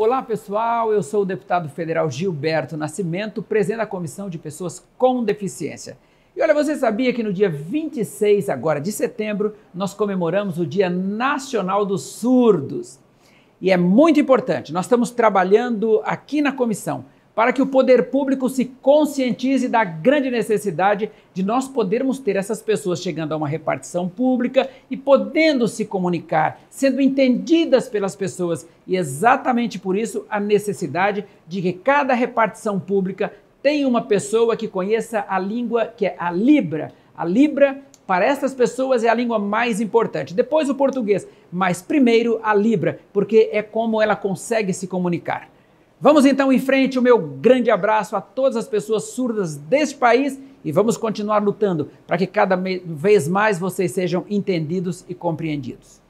Olá pessoal, eu sou o deputado federal Gilberto Nascimento, presidente da Comissão de Pessoas com Deficiência. E olha, você sabia que no dia 26 agora de setembro nós comemoramos o Dia Nacional dos Surdos? E é muito importante, nós estamos trabalhando aqui na comissão para que o poder público se conscientize da grande necessidade de nós podermos ter essas pessoas chegando a uma repartição pública e podendo se comunicar, sendo entendidas pelas pessoas. E exatamente por isso a necessidade de que cada repartição pública tenha uma pessoa que conheça a língua que é a Libra. A Libra para essas pessoas é a língua mais importante. Depois o português, mas primeiro a Libra, porque é como ela consegue se comunicar. Vamos então em frente, o meu grande abraço a todas as pessoas surdas deste país e vamos continuar lutando para que cada vez mais vocês sejam entendidos e compreendidos.